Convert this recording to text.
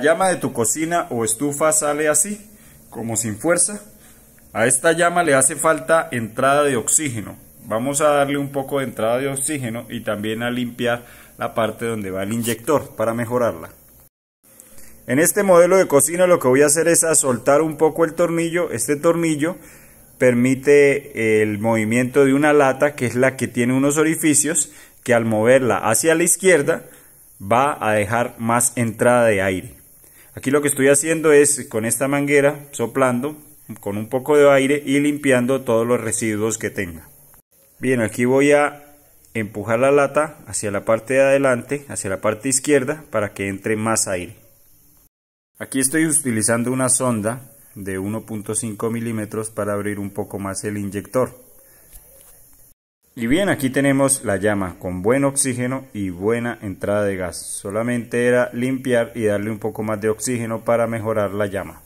llama de tu cocina o estufa sale así, como sin fuerza. A esta llama le hace falta entrada de oxígeno. Vamos a darle un poco de entrada de oxígeno y también a limpiar la parte donde va el inyector para mejorarla. En este modelo de cocina lo que voy a hacer es a soltar un poco el tornillo. Este tornillo permite el movimiento de una lata que es la que tiene unos orificios que al moverla hacia la izquierda va a dejar más entrada de aire. Aquí lo que estoy haciendo es con esta manguera soplando con un poco de aire y limpiando todos los residuos que tenga. Bien, aquí voy a empujar la lata hacia la parte de adelante, hacia la parte izquierda, para que entre más aire. Aquí estoy utilizando una sonda de 1.5 milímetros para abrir un poco más el inyector. Y bien, aquí tenemos la llama con buen oxígeno y buena entrada de gas. Solamente era limpiar y darle un poco más de oxígeno para mejorar la llama.